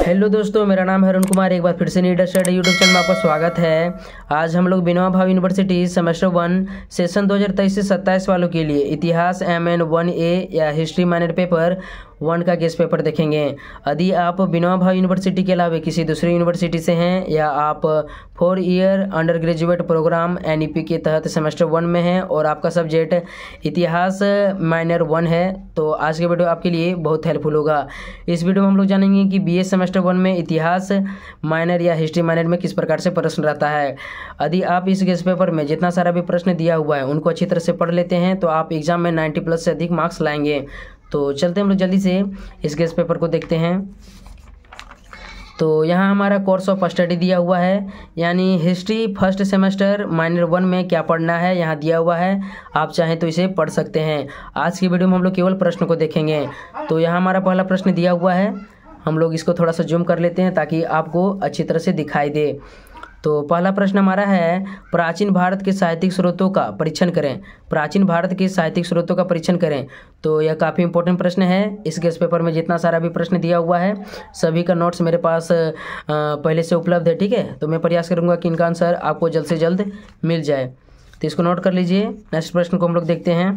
hello दोस्तों मेरा नाम है अरुण कुमार एक बार फिर से नीडर स्टडी यूट्यूब चैनल में आपका स्वागत है आज हम लोग बिनवा भाव यूनिवर्सिटी सेमेस्टर वन सेशन 2023 से 27 वालों के लिए इतिहास एम एन वन ए या हिस्ट्री माइनर पेपर वन का गेस्ट पेपर देखेंगे यदि आप बिना भाव यूनिवर्सिटी के अलावा किसी दूसरी यूनिवर्सिटी से हैं या आप four year under graduate program N के तहत सेमेस्टर वन में हैं और आपका सब्जेक्ट इतिहास माइनर वन है तो आज का वीडियो आपके लिए बहुत हेल्पफुल होगा इस वीडियो में हम लोग जानेंगे कि बी सेमेस्टर वन में इतिहास माइनर या हिस्ट्री माइनर में किस प्रकार से प्रश्न रहता है यदि आप इस गेस्ट पेपर में जितना सारा भी प्रश्न दिया हुआ है उनको अच्छी तरह से पढ़ लेते हैं तो आप एग्जाम में नाइन्टी प्लस से अधिक मार्क्स लाएंगे तो चलते हम लोग जल्दी से इस गेस्ट पेपर को देखते हैं तो यहाँ हमारा कोर्स ऑफ स्टडी दिया हुआ है यानी history first semester minor one में क्या पढ़ना है यहाँ दिया हुआ है आप चाहें तो इसे पढ़ सकते हैं आज की वीडियो में हम लोग केवल प्रश्न को देखेंगे तो यहाँ हमारा पहला प्रश्न दिया हुआ है हम लोग इसको थोड़ा सा जूम कर लेते हैं ताकि आपको अच्छी तरह से दिखाई दे तो पहला प्रश्न हमारा है प्राचीन भारत के साहित्यिक स्रोतों का परीक्षण करें प्राचीन भारत के साहित्यिक स्रोतों का परीक्षण करें तो यह काफ़ी इंपॉर्टेंट प्रश्न है इस गेस्ट पेपर में जितना सारा भी प्रश्न दिया हुआ है सभी का नोट्स मेरे पास पहले से उपलब्ध है ठीक है तो मैं प्रयास करूँगा कि इनका आंसर आपको जल्द से जल्द मिल जाए तो इसको नोट कर लीजिए नेक्स्ट प्रश्न को हम लोग देखते हैं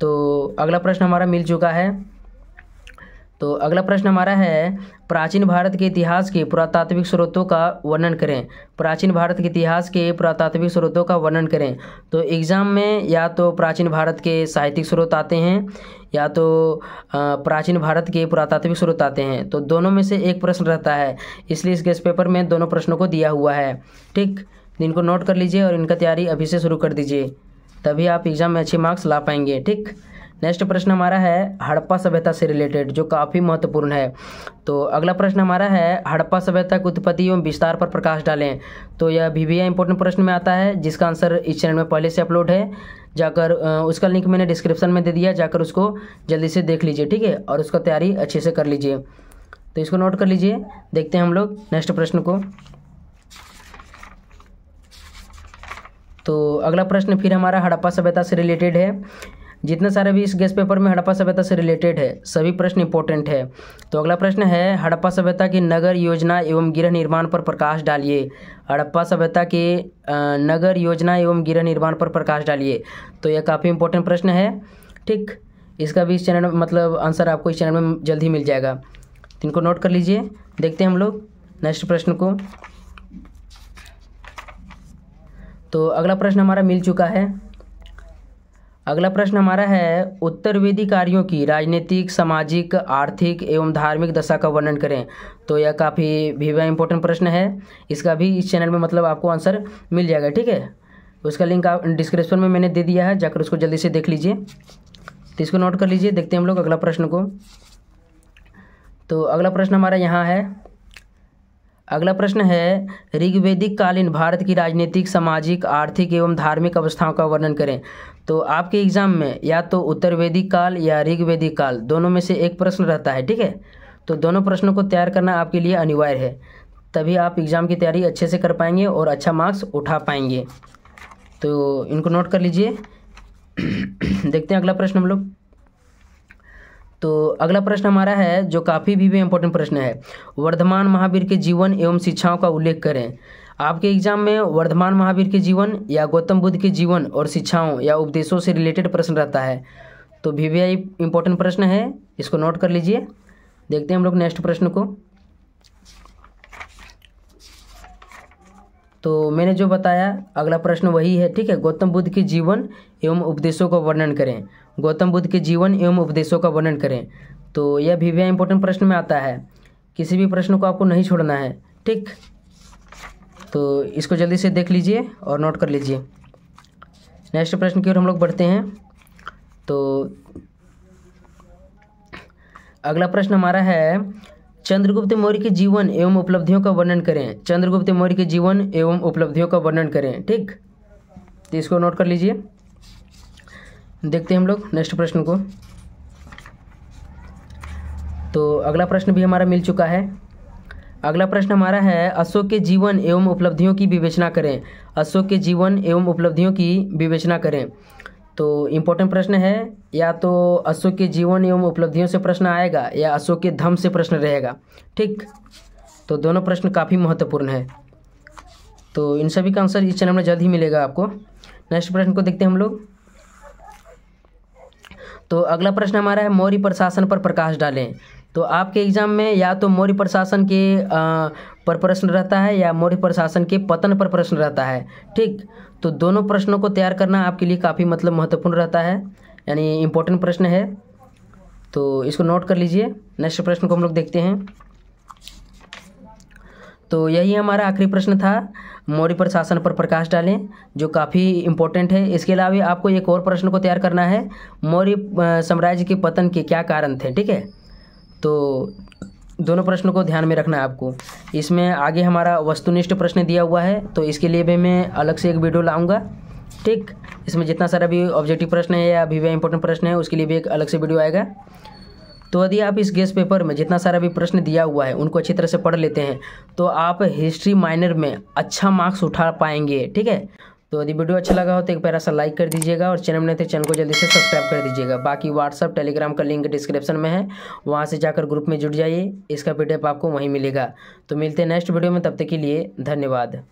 तो अगला प्रश्न हमारा मिल चुका है तो अगला प्रश्न हमारा है प्राचीन भारत के इतिहास के पुरातात्विक स्रोतों का वर्णन करें प्राचीन भारत के इतिहास के पुरातात्विक स्रोतों का वर्णन करें तो एग्ज़ाम में या तो प्राचीन भारत के साहित्यिक स्रोत आते हैं या तो प्राचीन भारत के पुरातात्विक स्रोत आते हैं तो दोनों में से एक प्रश्न रहता है इसलिए इस गेस्ट पेपर में दोनों प्रश्नों को दिया हुआ है ठीक इनको नोट कर लीजिए और इनका तैयारी अभी से शुरू कर दीजिए तभी आप एग्ज़ाम में अच्छे मार्क्स ला पाएंगे ठीक नेक्स्ट प्रश्न हमारा है हड़प्पा सभ्यता से रिलेटेड जो काफ़ी महत्वपूर्ण है तो अगला प्रश्न हमारा है हड़प्पा सभ्यता की उत्पत्ति एवं विस्तार पर प्रकाश डालें तो यह भी भी इंपॉर्टेंट प्रश्न में आता है जिसका आंसर इस चैनल में पहले से अपलोड है जाकर उसका लिंक मैंने डिस्क्रिप्शन में दे दिया जाकर उसको जल्दी से देख लीजिए ठीक है और उसका तैयारी अच्छे से कर लीजिए तो इसको नोट कर लीजिए देखते हैं हम लोग नेक्स्ट प्रश्न को तो अगला प्रश्न फिर हमारा हड़प्पा सभ्यता से रिलेटेड है जितने सारे भी इस गेस्ट पेपर में हड़प्पा सभ्यता से रिलेटेड है सभी प्रश्न इंपॉर्टेंट है तो अगला प्रश्न है हड़प्पा सभ्यता की नगर योजना एवं गृह निर्माण पर प्रकाश डालिए हड़प्पा सभ्यता के नगर योजना एवं गृह निर्माण पर प्रकाश डालिए तो यह काफ़ी इंपॉर्टेंट प्रश्न है ठीक इसका भी इस चैनल में मतलब आंसर आपको इस चैनल में जल्द ही मिल जाएगा तो इनको नोट कर लीजिए देखते हैं हम लोग नेक्स्ट प्रश्न को तो अगला प्रश्न हमारा मिल चुका है अगला प्रश्न हमारा है उत्तरवेदी कार्यों की राजनीतिक सामाजिक आर्थिक एवं धार्मिक दशा का वर्णन करें तो यह काफ़ी भी इम्पोर्टेंट प्रश्न है इसका भी इस चैनल में मतलब आपको आंसर मिल जाएगा ठीक है उसका लिंक आप डिस्क्रिप्शन में मैंने दे दिया है जाकर उसको जल्दी से देख लीजिए तो इसको नोट कर लीजिए देखते हैं हम लोग अगला प्रश्न को तो अगला प्रश्न हमारा यहाँ है अगला प्रश्न है ऋग्वेदिक कालीन भारत की राजनीतिक सामाजिक आर्थिक एवं धार्मिक अवस्थाओं का वर्णन करें तो आपके एग्जाम में या तो उत्तर वैदिक काल या ऋग्वेदिक काल दोनों में से एक प्रश्न रहता है ठीक है तो दोनों प्रश्नों को तैयार करना आपके लिए अनिवार्य है तभी आप एग्ज़ाम की तैयारी अच्छे से कर पाएंगे और अच्छा मार्क्स उठा पाएंगे तो इनको नोट कर लीजिए देखते हैं अगला प्रश्न हम लोग तो अगला प्रश्न हमारा है जो काफ़ी भी, भी इम्पोर्टेंट प्रश्न है वर्धमान महावीर के जीवन एवं शिक्षाओं का उल्लेख करें आपके एग्जाम में वर्धमान महावीर के जीवन या गौतम बुद्ध के जीवन और शिक्षाओं या उपदेशों से रिलेटेड प्रश्न रहता है तो भी वी इम्पोर्टेंट प्रश्न है इसको नोट कर लीजिए देखते हैं हम लोग नेक्स्ट प्रश्न को तो मैंने जो बताया अगला प्रश्न वही है ठीक है गौतम बुद्ध के जीवन एवं उपदेशों का वर्णन करें गौतम बुद्ध के जीवन एवं उपदेशों का वर्णन करें तो यह भी वह इंपॉर्टेंट प्रश्न में आता है किसी भी प्रश्न को आपको नहीं छोड़ना है ठीक तो इसको जल्दी से देख लीजिए और नोट कर लीजिए नेक्स्ट प्रश्न की ओर हम लोग बढ़ते हैं तो अगला प्रश्न हमारा है चंद्रगुप्त मौर्य के जीवन एवं उपलब्धियों का वर्णन करें चंद्रगुप्त मौर्य के जीवन एवं उपलब्धियों का वर्णन करें ठीक तो इसको नोट कर लीजिए देखते हैं हम लोग नेक्स्ट प्रश्न को तो अगला प्रश्न भी हमारा मिल चुका है अगला प्रश्न हमारा है अशोक के जीवन एवं उपलब्धियों की विवेचना करें अशोक के जीवन एवं उपलब्धियों की विवेचना करें तो इम्पोर्टेंट प्रश्न है या तो अशोक के जीवन एवं उपलब्धियों से प्रश्न आएगा या अशोक के धम से प्रश्न रहेगा ठीक तो दोनों प्रश्न काफ़ी महत्वपूर्ण है तो इन सभी का आंसर इस चैनल में जल्द ही मिलेगा आपको नेक्स्ट प्रश्न को देखते हैं हम लोग तो अगला प्रश्न हमारा है मौर्य प्रशासन पर प्रकाश डालें तो आपके एग्ज़ाम में या तो मौर्य प्रशासन के पर प्रश्न रहता है या मौर्य प्रशासन के पतन पर प्रश्न रहता है ठीक तो दोनों प्रश्नों को तैयार करना आपके लिए काफ़ी मतलब महत्वपूर्ण रहता है यानी इम्पोर्टेंट प्रश्न है तो इसको नोट कर लीजिए नेक्स्ट प्रश्न को हम लोग देखते हैं तो यही हमारा आखिरी प्रश्न था मौर्य प्रशासन पर प्रकाश डालें जो काफ़ी इम्पोर्टेंट है इसके अलावा आपको एक और प्रश्न को तैयार करना है मौर्य साम्राज्य के पतन के क्या कारण थे ठीक है तो दोनों प्रश्नों को ध्यान में रखना है आपको इसमें आगे हमारा वस्तुनिष्ठ प्रश्न दिया हुआ है तो इसके लिए भी मैं अलग से एक वीडियो लाऊंगा ठीक इसमें जितना सारा भी ऑब्जेक्टिव प्रश्न है या अभी भी इम्पोर्टेंट प्रश्न है उसके लिए भी एक अलग से वीडियो आएगा तो यदि आप इस गेस्ट पेपर में जितना सारा भी प्रश्न दिया हुआ है उनको अच्छी तरह से पढ़ लेते हैं तो आप हिस्ट्री माइनर में अच्छा मार्क्स उठा पाएंगे ठीक है तो यदि वीडियो अच्छा लगा हो तो एक पैरा सा लाइक कर दीजिएगा और चैनल में थे चैनल को जल्दी से सब्सक्राइब कर दीजिएगा बाकी व्हाट्सअप टेलीग्राम का लिंक डिस्क्रिप्शन में है वहाँ से जाकर ग्रुप में जुड़ जाइए इसका पीडीएफ आपको वहीं मिलेगा तो मिलते हैं नेक्स्ट वीडियो में तब तक के लिए धन्यवाद